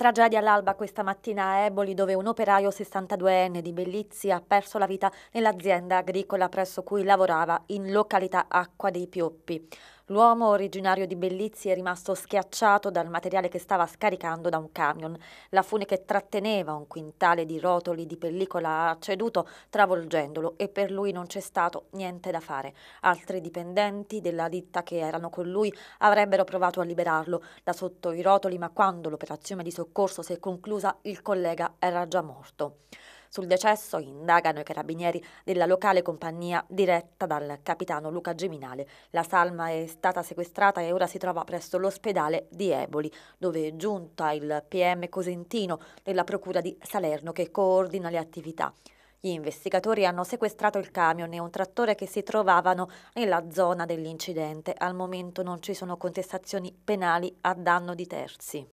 Tragedia all'alba questa mattina a Eboli dove un operaio 62enne di Bellizzi ha perso la vita nell'azienda agricola presso cui lavorava in località Acqua dei Pioppi. L'uomo originario di Bellizzi è rimasto schiacciato dal materiale che stava scaricando da un camion. La fune che tratteneva un quintale di rotoli di pellicola ha ceduto travolgendolo e per lui non c'è stato niente da fare. Altri dipendenti della ditta che erano con lui avrebbero provato a liberarlo da sotto i rotoli ma quando l'operazione di soccorso si è conclusa il collega era già morto. Sul decesso indagano i carabinieri della locale compagnia diretta dal capitano Luca Geminale. La salma è stata sequestrata e ora si trova presso l'ospedale di Eboli, dove è giunta il PM Cosentino della Procura di Salerno che coordina le attività. Gli investigatori hanno sequestrato il camion e un trattore che si trovavano nella zona dell'incidente. Al momento non ci sono contestazioni penali a danno di terzi.